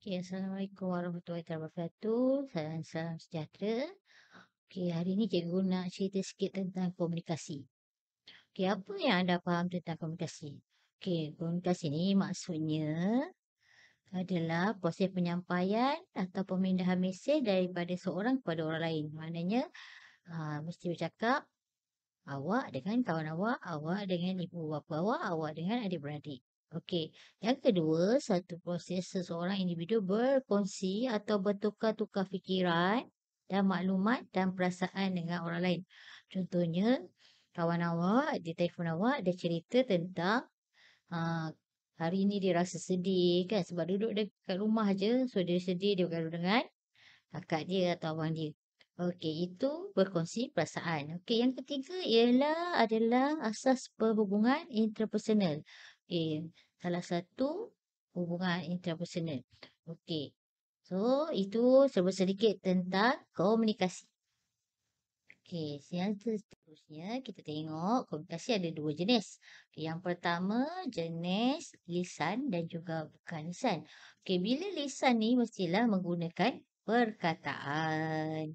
Okey, Assalamualaikum warahmatullahi wabarakatuh. Salam, salam sejahtera. Okey, hari ini cikgu nak cerita sikit tentang komunikasi. Okey, apa yang anda faham tentang komunikasi? Okey, komunikasi ni maksudnya adalah proses penyampaian atau pemindahan mesej daripada seorang kepada orang lain. Maknanya, aa, ha, mesti bercakap awak dengan kawan awak, awak dengan ibu bapa awak, awak dengan adik-beradik. Okey, yang kedua, satu proses seseorang individu berkongsi atau bertukar-tukar fikiran dan maklumat dan perasaan dengan orang lain. Contohnya, kawan awak, dia telefon awak, dia cerita tentang uh, hari ini dia rasa sedih kan sebab duduk dekat rumah aje, So, dia sedih, dia bergaduh dengan kakak dia atau abang dia. Okey, itu berkongsi perasaan. Okey, yang ketiga ialah adalah asas perhubungan interpersonal. Okey, salah satu hubungan interpersonal. Okey. So, itu serba sedikit tentang komunikasi. Okey, yang seterusnya kita tengok komunikasi ada dua jenis. Yang pertama, jenis lisan dan juga bukan lisan. Okey, bila lisan ni mestilah menggunakan perkataan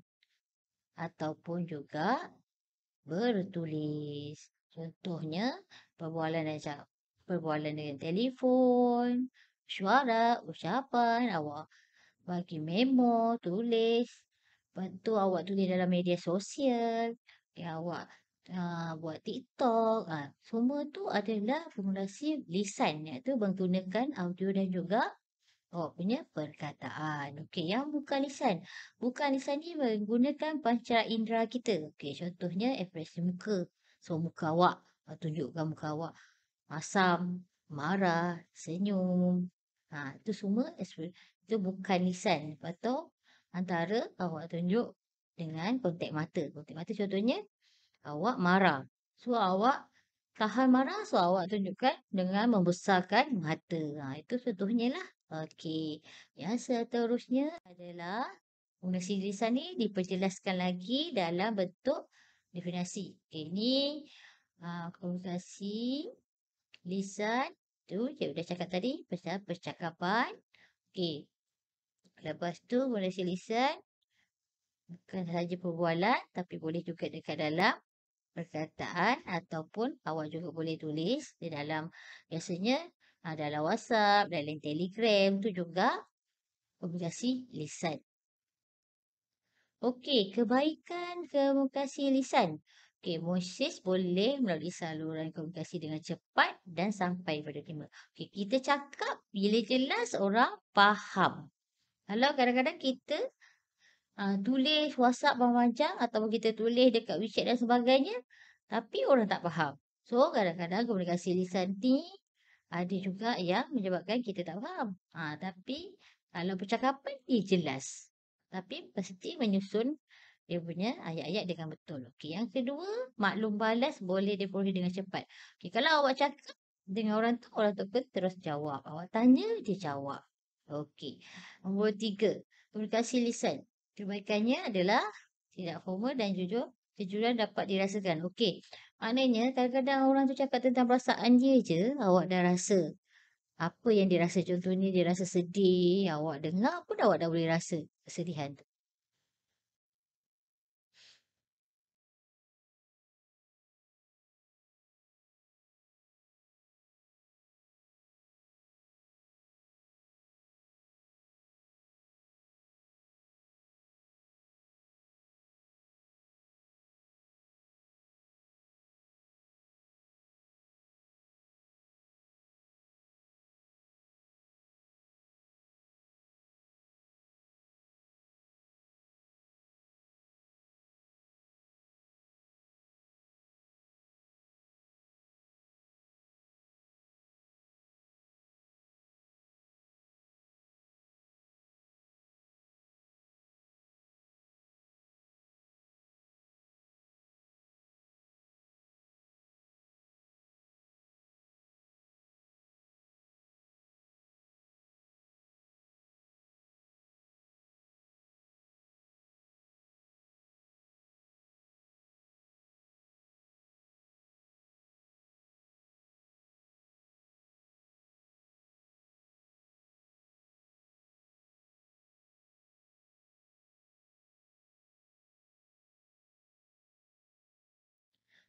ataupun juga bertulis. Contohnya, perbualan ajak perbualan dengan telefon, suara, ucapan, awak bagi memo, tulis, tu awak tulis dalam media sosial, ya awak uh, buat TikTok, uh, semua tu adalah formulasi lisan iaitu menggunakan audio dan juga awak punya perkataan. Okey, yang bukan lisan. Bukan lisan ni menggunakan pancara indera kita. Okey, contohnya ekspresi muka. So, muka awak. Tunjukkan muka awak asam, marah, senyum. Ha, itu semua itu bukan lisan atau antara awak tunjuk dengan kontak mata. Kontak mata contohnya awak marah. So awak tahan marah so awak tunjukkan dengan membesarkan mata. Ha, itu contohnya lah. Okey. Yang seterusnya adalah fungsi lisan ni diperjelaskan lagi dalam bentuk definasi. Okey ni uh, ah, komunikasi lisan tu cikgu dah cakap tadi pasal percakapan okey lepas tu mulai lisan bukan sahaja perbualan tapi boleh juga dekat dalam perkataan ataupun awak juga boleh tulis di dalam biasanya ada dalam WhatsApp, dalam Telegram tu juga komunikasi lisan. Okey, kebaikan komunikasi lisan. Okey, Moses boleh melalui saluran komunikasi dengan cepat dan sampai pada terima. Okey, kita cakap bila jelas orang faham. Kalau kadang-kadang kita uh, tulis WhatsApp macam-macam ataupun kita tulis dekat WeChat dan sebagainya tapi orang tak faham. So, kadang-kadang komunikasi lisan ni ada juga yang menyebabkan kita tak faham. Ha, tapi kalau percakapan ni eh, jelas. Tapi pasti menyusun dia punya ayat-ayat dengan betul. Okey, yang kedua, maklum balas boleh diperoleh dengan cepat. Okey, kalau awak cakap dengan orang tu, orang tu pun terus jawab. Awak tanya, dia jawab. Okey. Nombor tiga, komunikasi lisan. Kebaikannya adalah tidak formal dan jujur. Kejujuran dapat dirasakan. Okey. Maknanya, kadang-kadang orang tu cakap tentang perasaan dia je, awak dah rasa. Apa yang dirasa. contohnya, dirasa sedih, awak dengar pun awak dah boleh rasa kesedihan tu.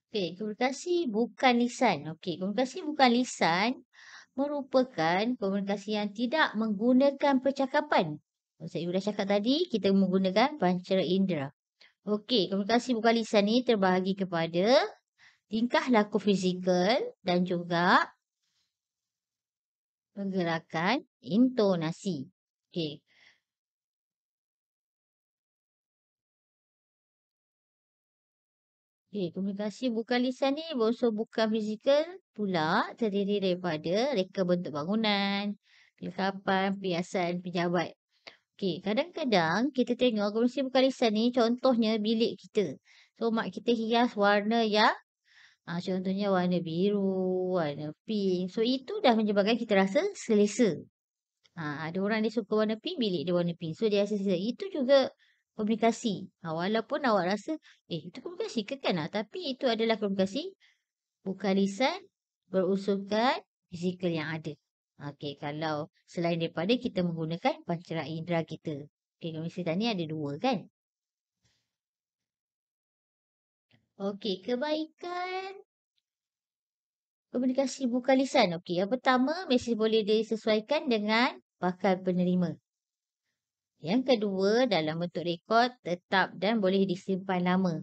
Okey, komunikasi bukan lisan. Okey, komunikasi bukan lisan merupakan komunikasi yang tidak menggunakan percakapan. Saya sudah cakap tadi, kita menggunakan pancara indera. Okey, komunikasi bukan lisan ni terbahagi kepada tingkah laku fizikal dan juga pergerakan intonasi. Okey, Okay, komunikasi bukan lisan ni, bosok bukan fizikal pula terdiri daripada reka bentuk bangunan, kelengkapan, perhiasan, pejabat. Okey, kadang-kadang kita tengok komunikasi bukan lisan ni, contohnya bilik kita. So, mak kita hias warna yang ha, contohnya warna biru, warna pink. So, itu dah menyebabkan kita rasa selesa. Ha, ada orang dia suka warna pink, bilik dia warna pink. So, dia rasa selesa. Itu juga komunikasi. Ha, walaupun awak rasa, eh itu komunikasi ke kan? Ah, tapi itu adalah komunikasi bukan lisan berusulkan fizikal yang ada. Okey, kalau selain daripada kita menggunakan pancera indera kita. Okey, komunikasi tadi ada dua kan? Okey, kebaikan komunikasi bukan lisan. Okey, yang pertama, mesej boleh disesuaikan dengan bakal penerima. Yang kedua, dalam bentuk rekod tetap dan boleh disimpan lama.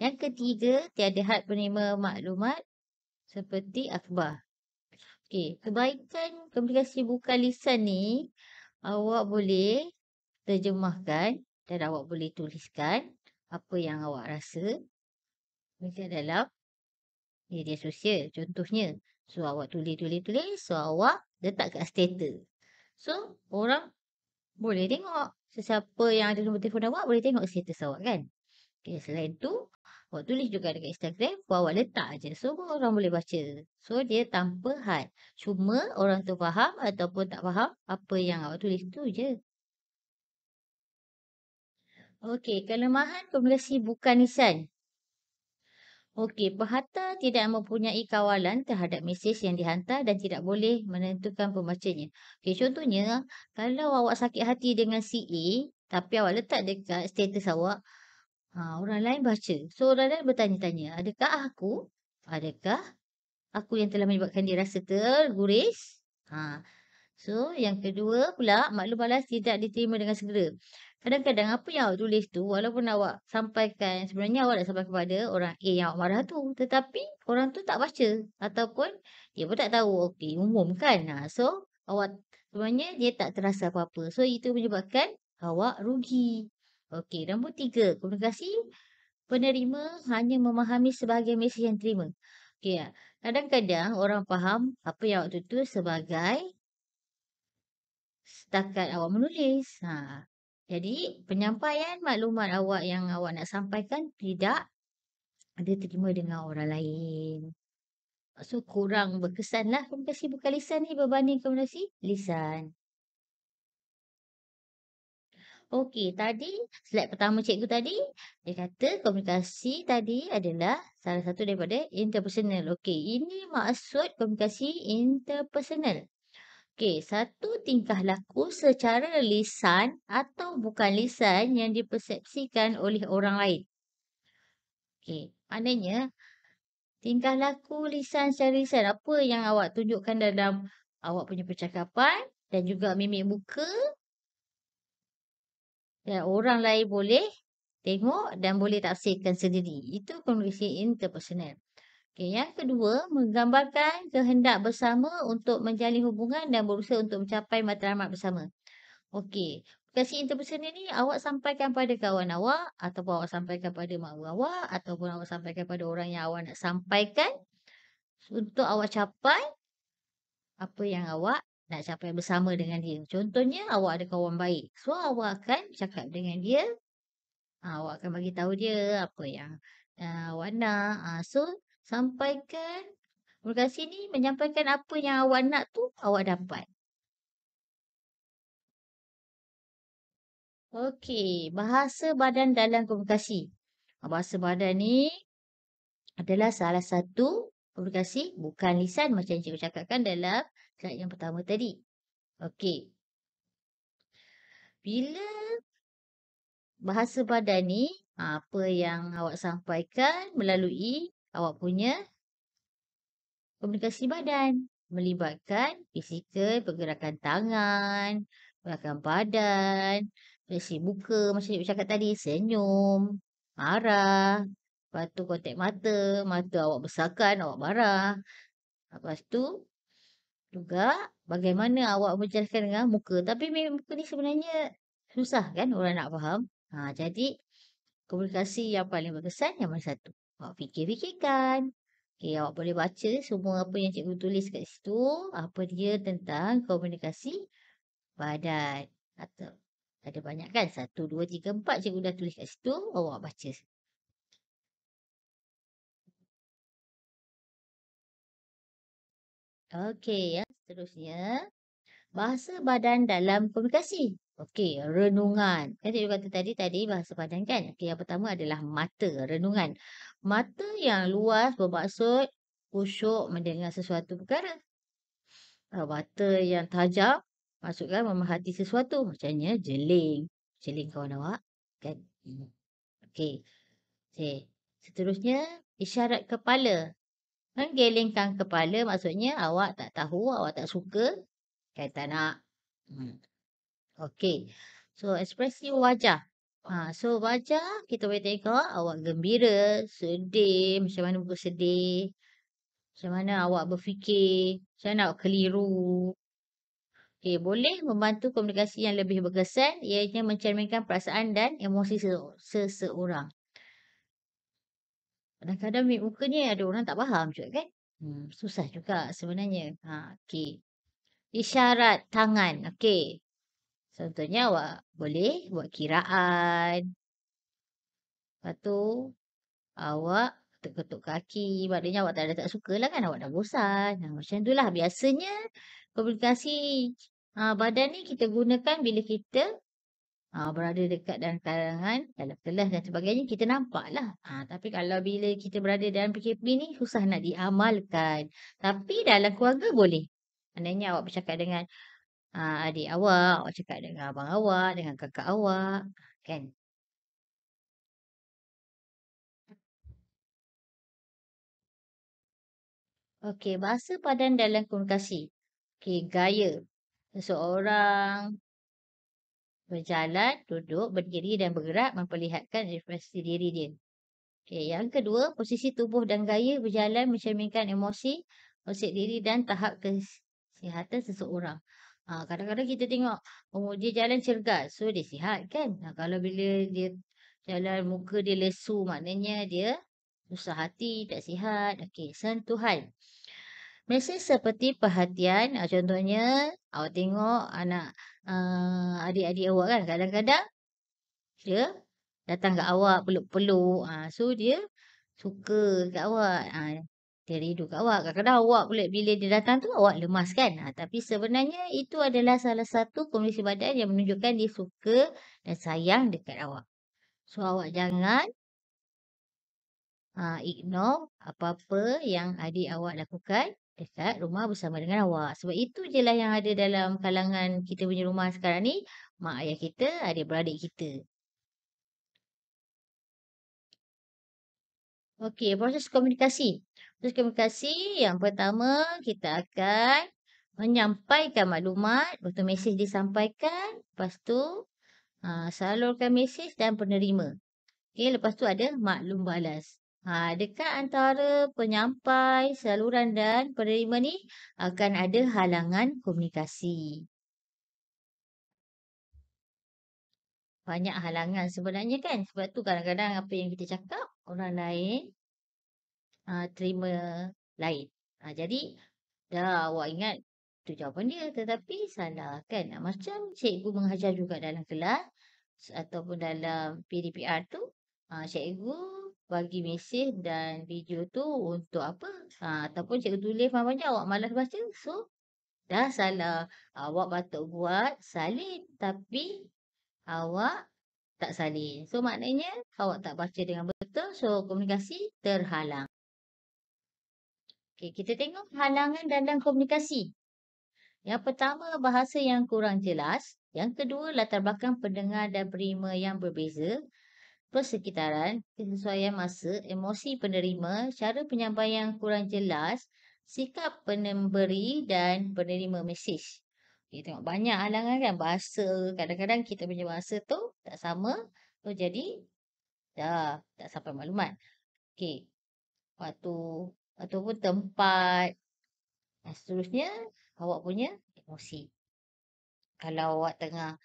Yang ketiga, tiada had penerima maklumat seperti akhbar. Okey, kebaikan komunikasi bukan lisan ni awak boleh terjemahkan dan awak boleh tuliskan apa yang awak rasa mereka dalam media sosial. Contohnya, so awak tulis-tulis-tulis, so awak letak kat status. So, orang boleh tengok. Sesiapa yang ada nombor telefon awak boleh tengok status awak kan. Okay, selain tu, awak tulis juga dekat Instagram. Awak letak aja So, orang boleh baca. So, dia tanpa had. Cuma orang tu faham ataupun tak faham apa yang awak tulis tu je. Okey, kelemahan komunikasi bukan nisan. Okey, pehata tidak mempunyai kawalan terhadap mesej yang dihantar dan tidak boleh menentukan pembacanya. Okey, contohnya, kalau awak sakit hati dengan si A tapi awak letak dekat status awak, ha, orang lain baca. So, orang lain bertanya-tanya, adakah aku? Adakah aku yang telah menyebabkan dia rasa terguris? Ha. So, yang kedua pula, maklum balas tidak diterima dengan segera kadang-kadang apa yang awak tulis tu walaupun awak sampaikan sebenarnya awak dah sampai kepada orang A eh, yang awak marah tu tetapi orang tu tak baca ataupun dia pun tak tahu oh, okey umum kan ha, so awak sebenarnya dia tak terasa apa-apa so itu menyebabkan awak rugi okey nombor tiga komunikasi penerima hanya memahami sebahagian mesej yang terima okey ya. kadang-kadang orang faham apa yang awak tu sebagai setakat awak menulis ha jadi, penyampaian maklumat awak yang awak nak sampaikan tidak ada terima dengan orang lain. So, kurang berkesanlah komunikasi bukan lisan ni berbanding komunikasi lisan. Okey, tadi slide pertama cikgu tadi, dia kata komunikasi tadi adalah salah satu daripada interpersonal. Okey, ini maksud komunikasi interpersonal. Okey, satu tingkah laku secara lisan atau bukan lisan yang dipersepsikan oleh orang lain. Okey, maknanya tingkah laku lisan secara lisan apa yang awak tunjukkan dalam awak punya percakapan dan juga mimik muka dan orang lain boleh tengok dan boleh tafsirkan sendiri. Itu kondisi interpersonal. Okay, yang kedua, menggambarkan kehendak bersama untuk menjalin hubungan dan berusaha untuk mencapai matlamat bersama. Okey, kasih interpersonal ni awak sampaikan pada kawan awak ataupun awak sampaikan pada mak awak ataupun awak sampaikan pada orang yang awak nak sampaikan untuk awak capai apa yang awak nak capai bersama dengan dia. Contohnya, awak ada kawan baik. So, awak akan cakap dengan dia. Ah, awak akan bagi tahu dia apa yang ah, awak nak. Ah, so, Sampaikan. Berkasi ni menyampaikan apa yang awak nak tu awak dapat. Okey. Bahasa badan dalam komunikasi. Bahasa badan ni adalah salah satu komunikasi bukan lisan macam cikgu cakapkan dalam slide yang pertama tadi. Okey. Bila bahasa badan ni apa yang awak sampaikan melalui awak punya komunikasi badan. Melibatkan fizikal, pergerakan tangan, pergerakan badan, reaksi muka macam yang cakap tadi, senyum, marah, lepas tu kontak mata, mata awak besarkan, awak marah. Lepas tu juga bagaimana awak menjelaskan dengan muka. Tapi muka ni sebenarnya susah kan orang nak faham. Ha, jadi komunikasi yang paling berkesan yang mana satu? Awak fikir-fikirkan. Okay, awak boleh baca semua apa yang cikgu tulis kat situ. Apa dia tentang komunikasi badan. Atau ada banyak kan? Satu, dua, tiga, empat cikgu dah tulis kat situ. Awak baca. Okey, ya. seterusnya. Bahasa badan dalam komunikasi. Okey, renungan. Kan saya kata tadi tadi bahasa padan kan? Okey, yang pertama adalah mata, renungan. Mata yang luas bermaksud khusyuk mendengar sesuatu perkara. Mata yang tajam maksudkan memerhati sesuatu. Macamnya jeling. Jeling kawan awak. Kan? Hmm. Okey. Okey. Seterusnya, isyarat kepala. Menggelengkan kepala maksudnya awak tak tahu, awak tak suka. Kan tak nak. Hmm. Okay. So, ekspresi wajah. Ha, so, wajah kita boleh tengok awak gembira, sedih, macam mana muka sedih. Macam mana awak berfikir, macam mana awak keliru. Okay, boleh membantu komunikasi yang lebih berkesan Ianya mencerminkan perasaan dan emosi seseorang. Kadang-kadang mik muka ni ada orang tak faham juga kan? Hmm, susah juga sebenarnya. Ha, okay. Isyarat tangan. Okay. Contohnya awak boleh buat kiraan. Lepas tu awak ketuk-ketuk kaki. Maknanya awak tak ada tak suka lah kan. Awak dah bosan. Nah, ha, macam tu lah. Biasanya komunikasi ha, badan ni kita gunakan bila kita ha, berada dekat dalam kalangan, dalam kelas dan sebagainya. Kita nampak lah. Ha, tapi kalau bila kita berada dalam PKP ni susah nak diamalkan. Tapi dalam keluarga boleh. Maknanya awak bercakap dengan uh, adik awak, awak cakap dengan abang awak, dengan kakak awak, kan? Okey, bahasa padan dalam komunikasi. Okey, gaya. Seseorang berjalan, duduk, berdiri dan bergerak memperlihatkan ekspresi diri dia. Okey, yang kedua, posisi tubuh dan gaya berjalan mencerminkan emosi, konsep diri dan tahap kesihatan seseorang. Ah, kadang-kadang kita tengok umur jalan cergat. So dia sihat kan. Ha, kalau bila dia jalan muka dia lesu maknanya dia susah hati, tak sihat. Okey, sentuhan. Mesej seperti perhatian. Ah, contohnya awak tengok anak uh, adik-adik awak kan. Kadang-kadang dia datang ke awak peluk-peluk. Ha, so dia suka ke awak. Ha, dia rindu kat awak. Kadang-kadang awak pula bila dia datang tu awak lemas kan. Ha, tapi sebenarnya itu adalah salah satu kondisi badan yang menunjukkan dia suka dan sayang dekat awak. So awak jangan ha, ignore apa-apa yang adik awak lakukan dekat rumah bersama dengan awak. Sebab itu je lah yang ada dalam kalangan kita punya rumah sekarang ni. Mak ayah kita, adik-beradik kita. Okey, proses komunikasi. Terus terima kasih. Yang pertama kita akan menyampaikan maklumat. Lepas tu mesej disampaikan. Lepas tu ha, salurkan mesej dan penerima. Okay, lepas tu ada maklum balas. Ha, dekat antara penyampai, saluran dan penerima ni akan ada halangan komunikasi. Banyak halangan sebenarnya kan. Sebab tu kadang-kadang apa yang kita cakap orang lain Ah, terima lain. Uh, jadi, dah awak ingat tu jawapan dia. Tetapi, salah kan. Ah, macam cikgu menghajar juga dalam kelas ataupun dalam PDPR tu, uh, cikgu bagi mesej dan video tu untuk apa. Uh, ataupun cikgu tulis banyak-banyak, awak malas baca. So, dah salah. Awak patut buat salin. Tapi, awak tak salin. So, maknanya awak tak baca dengan betul. So, komunikasi terhalang. Okay, kita tengok halangan dalam komunikasi. Yang pertama, bahasa yang kurang jelas. Yang kedua, latar belakang pendengar dan penerima yang berbeza. Persekitaran, kesesuaian masa, emosi penerima, cara penyampaian yang kurang jelas, sikap penemberi dan penerima mesej. Kita tengok banyak halangan kan bahasa. Kadang-kadang kita punya bahasa tu tak sama. So, jadi dah tak sampai maklumat. Okey. Waktu ataupun tempat dan seterusnya awak punya emosi. Kalau awak tengah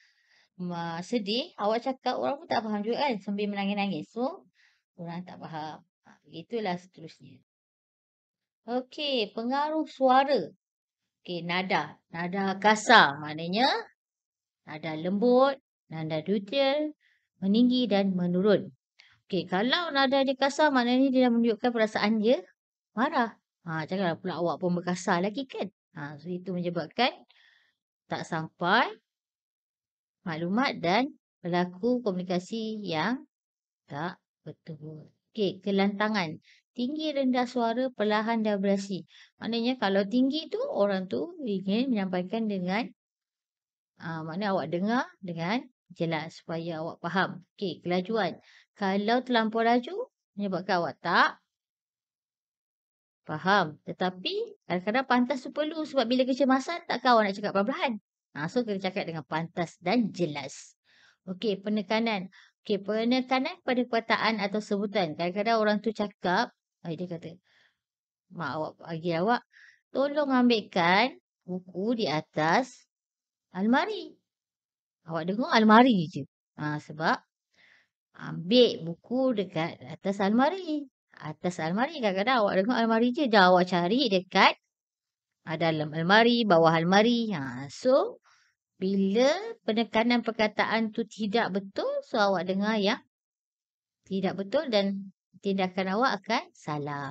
sedih, awak cakap orang pun tak faham juga kan sambil menangis-nangis. So, orang tak faham. Ha, begitulah seterusnya. Okey, pengaruh suara. Okey, nada. Nada kasar maknanya nada lembut, nada dutil, meninggi dan menurun. Okey, kalau nada dia kasar maknanya dia menunjukkan perasaan dia marah. Ha, jangan lah, pula awak pun berkasar lagi kan. Ha, so itu menyebabkan tak sampai maklumat dan berlaku komunikasi yang tak betul. Okey, kelantangan. Tinggi rendah suara perlahan dan berasi. Maknanya kalau tinggi tu orang tu ingin menyampaikan dengan uh, maknanya awak dengar dengan jelas supaya awak faham. Okey, kelajuan. Kalau terlampau laju menyebabkan awak tak Faham. Tetapi kadang-kadang pantas tu perlu sebab bila kecemasan tak kau nak cakap perlahan-lahan. Ha, so kena cakap dengan pantas dan jelas. Okey, penekanan. Okey, penekanan pada kuataan atau sebutan. Kadang-kadang orang tu cakap, ay, eh, dia kata, mak awak bagi awak, tolong ambilkan buku di atas almari. Awak dengar almari je. Ha, sebab ambil buku dekat atas almari atas almari. Kadang-kadang awak dengar almari je dah awak cari dekat ah, dalam almari, bawah almari. Ha. So, bila penekanan perkataan tu tidak betul, so awak dengar yang tidak betul dan tindakan awak akan salah.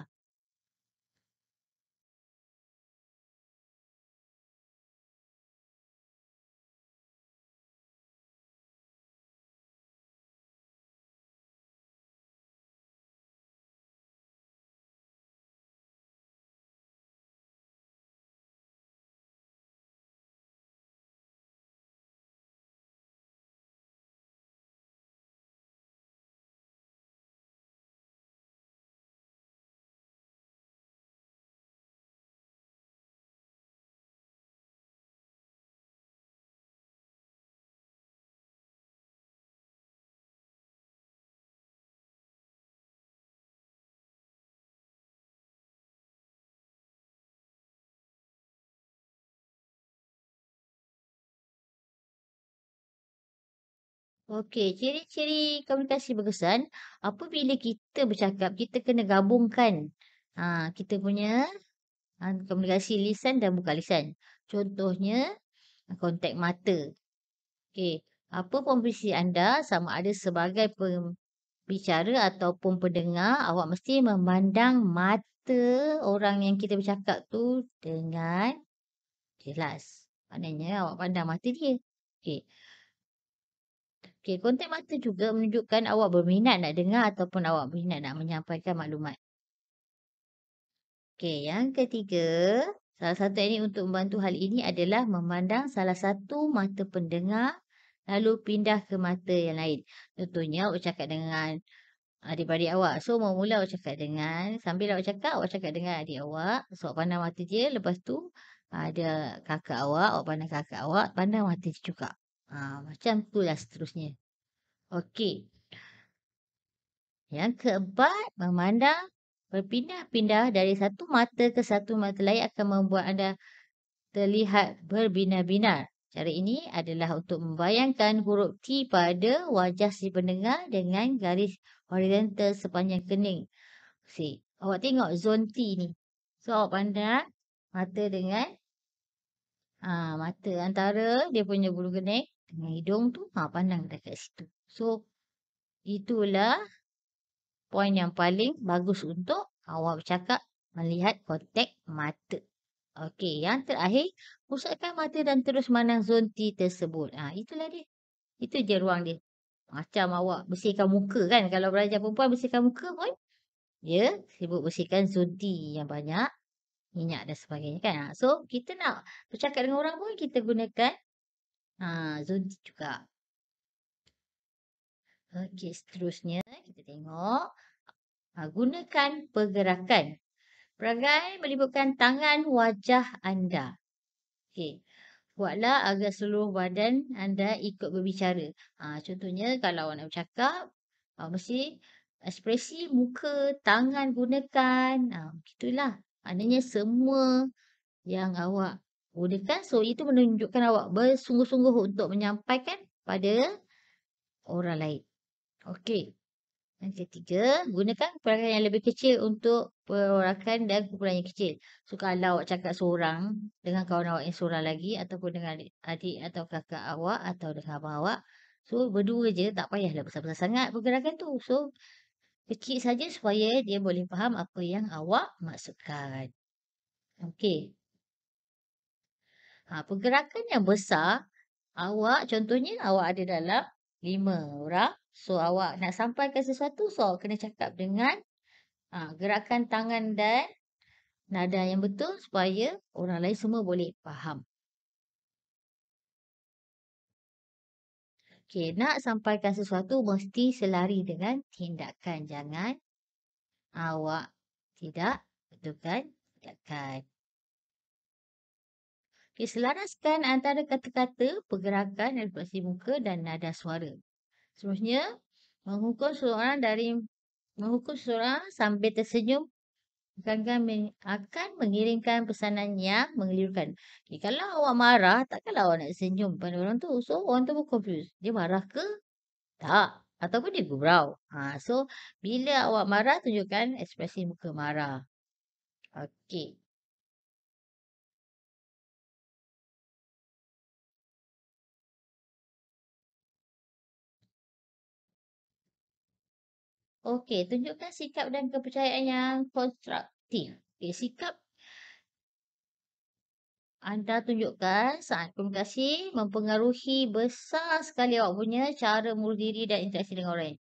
Okey, ciri-ciri komunikasi berkesan apabila kita bercakap, kita kena gabungkan ha, kita punya ha, komunikasi lisan dan bukan lisan. Contohnya, kontak mata. Okey, apa komunikasi anda sama ada sebagai pembicara ataupun pendengar, awak mesti memandang mata orang yang kita bercakap tu dengan jelas. Maknanya awak pandang mata dia. Okey. Okey, kontak mata juga menunjukkan awak berminat nak dengar ataupun awak berminat nak menyampaikan maklumat. Okey, yang ketiga, salah satu ini untuk membantu hal ini adalah memandang salah satu mata pendengar lalu pindah ke mata yang lain. Contohnya, awak cakap dengan adik-adik awak. So, mula-mula awak cakap dengan, sambil awak cakap, awak cakap dengan adik awak. So, awak pandang mata je lepas tu ada kakak awak, awak pandang kakak awak, pandang mata je juga. Ha, macam itulah seterusnya. Okey. Yang keempat, memandang berpindah-pindah dari satu mata ke satu mata lain akan membuat anda terlihat berbinar-binar. Cara ini adalah untuk membayangkan huruf T pada wajah si pendengar dengan garis horizontal sepanjang kening. Si, awak tengok zon T ni. So, awak pandang mata dengan ha, mata antara dia punya bulu kening dengan hidung tu ha, pandang dekat situ. So itulah poin yang paling bagus untuk awak bercakap melihat kontak mata. Okey, yang terakhir, pusatkan mata dan terus menang zon T tersebut. Ah Ha, itulah dia. Itu je ruang dia. Macam awak bersihkan muka kan. Kalau belajar perempuan bersihkan muka pun. Ya, sibuk bersihkan zon T yang banyak. Minyak dan sebagainya kan. Ha, so, kita nak bercakap dengan orang pun kita gunakan ha, ah, zodiak juga. Okey, seterusnya kita tengok. Ha, gunakan pergerakan. Perangai melibatkan tangan wajah anda. Okey. Buatlah agar seluruh badan anda ikut berbicara. Ha, contohnya kalau awak nak bercakap, ha, mesti ekspresi muka, tangan gunakan. Ha, begitulah. Maknanya semua yang awak Gunakan So, itu menunjukkan awak bersungguh-sungguh untuk menyampaikan pada orang lain. Okey. Yang ketiga, gunakan perorakan yang lebih kecil untuk perorakan dan kumpulan yang kecil. So, kalau awak cakap seorang dengan kawan awak yang seorang lagi ataupun dengan adik atau kakak awak atau dengan abang awak. So, berdua je tak payahlah besar-besar sangat pergerakan tu. So, kecil saja supaya dia boleh faham apa yang awak maksudkan. Okey. Ha, pergerakan yang besar, awak contohnya awak ada dalam lima orang. So, awak nak sampaikan sesuatu, so awak kena cakap dengan ha, gerakan tangan dan nada yang betul supaya orang lain semua boleh faham. Okay, nak sampaikan sesuatu mesti selari dengan tindakan. Jangan awak tidak betulkan tindakan. Okay, selaraskan antara kata-kata, pergerakan, refleksi muka dan nada suara. Seterusnya, menghukum seseorang dari menghukum seseorang sambil tersenyum akan mengirimkan pesanan yang mengelirukan. Okay, kalau awak marah, takkanlah awak nak senyum pada orang tu. So, orang tu pun confused. Dia marah ke? Tak. Ataupun dia gubrau. Ha, so, bila awak marah, tunjukkan ekspresi muka marah. Okey. Okey, tunjukkan sikap dan kepercayaan yang konstruktif. Okey, sikap anda tunjukkan saat komunikasi mempengaruhi besar sekali awak punya cara mulut diri dan interaksi dengan orang lain.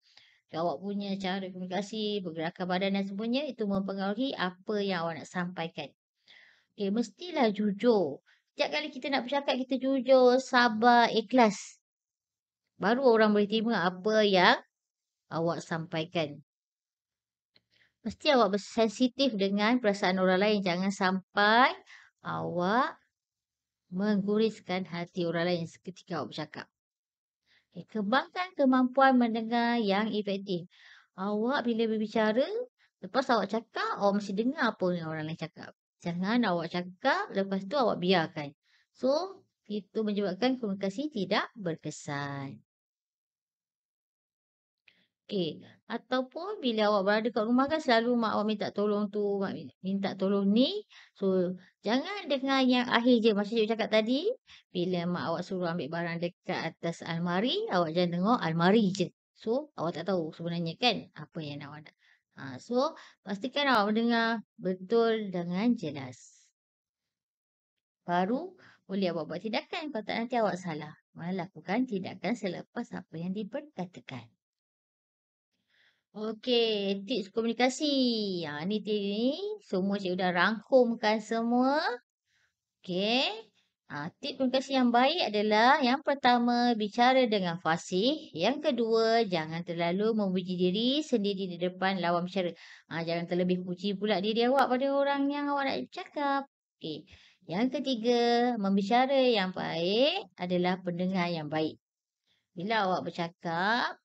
Awak punya cara komunikasi, pergerakan badan dan semuanya itu mempengaruhi apa yang awak nak sampaikan. Okey, mestilah jujur. Setiap kali kita nak bercakap, kita jujur, sabar, ikhlas. Baru orang boleh terima apa yang awak sampaikan. Mesti awak bersensitif dengan perasaan orang lain. Jangan sampai awak mengguriskan hati orang lain ketika awak bercakap. Okay, eh, kembangkan kemampuan mendengar yang efektif. Awak bila berbicara, lepas awak cakap, awak mesti dengar apa yang orang lain cakap. Jangan awak cakap, lepas tu awak biarkan. So, itu menyebabkan komunikasi tidak berkesan. Okey. Ataupun bila awak berada kat rumah kan selalu mak awak minta tolong tu, mak minta tolong ni. So, jangan dengar yang akhir je. Macam cikgu cakap tadi, bila mak awak suruh ambil barang dekat atas almari, awak jangan dengar almari je. So, awak tak tahu sebenarnya kan apa yang awak nak. Ha, so, pastikan awak mendengar betul dengan jelas. Baru boleh awak buat tindakan. Kalau tak nanti awak salah. melakukan tindakan selepas apa yang diperkatakan. Okey, tips komunikasi. Ha, ni tips ni. Semua cikgu dah rangkumkan semua. Okey. Ha, tips komunikasi yang baik adalah yang pertama, bicara dengan fasih. Yang kedua, jangan terlalu memuji diri sendiri di depan lawan bicara. Ha, jangan terlebih puji pula diri awak pada orang yang awak nak cakap. Okey. Yang ketiga, membicara yang baik adalah pendengar yang baik. Bila awak bercakap,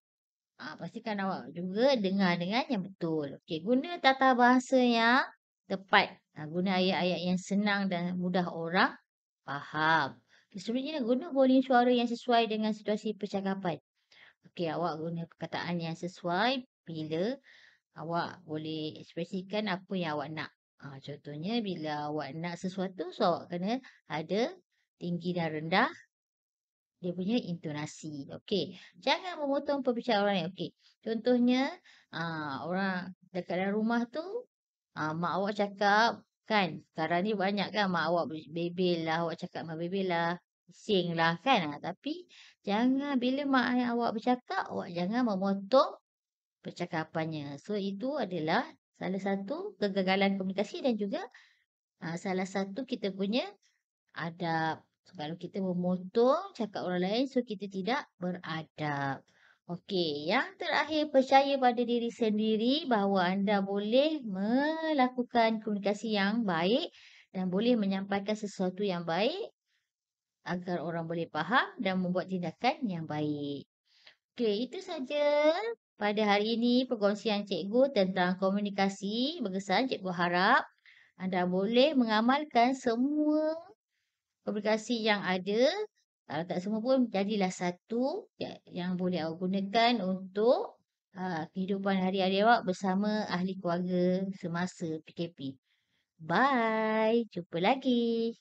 Ha, ah, pastikan awak juga dengar dengan yang betul. Okey, guna tata bahasa yang tepat. Ha, guna ayat-ayat yang senang dan mudah orang faham. Sebenarnya guna volume suara yang sesuai dengan situasi percakapan. Okey, awak guna perkataan yang sesuai bila awak boleh ekspresikan apa yang awak nak. Ha, contohnya bila awak nak sesuatu, so awak kena ada tinggi dan rendah dia punya intonasi. Okey. Hmm. Jangan memotong perbincangan, orang lain. Okey. Contohnya, aa, ah, orang dekat dalam rumah tu, aa, ah, mak awak cakap, kan? Sekarang ni banyak kan? Mak awak bebel lah. Awak cakap mak bebel lah. Sing lah kan? Ah, tapi, jangan bila mak awak bercakap, awak jangan memotong percakapannya. So, itu adalah salah satu kegagalan komunikasi dan juga aa, salah satu kita punya adab So, kalau kita memotong cakap orang lain, so kita tidak beradab. Okey, yang terakhir, percaya pada diri sendiri bahawa anda boleh melakukan komunikasi yang baik dan boleh menyampaikan sesuatu yang baik agar orang boleh faham dan membuat tindakan yang baik. Okey, itu saja pada hari ini perkongsian cikgu tentang komunikasi berkesan. Cikgu harap anda boleh mengamalkan semua obligasi yang ada, kalau ah, tak semua pun, jadilah satu ya, yang boleh awak gunakan untuk uh, kehidupan hari-hari awak bersama ahli keluarga semasa PKP. Bye, jumpa lagi.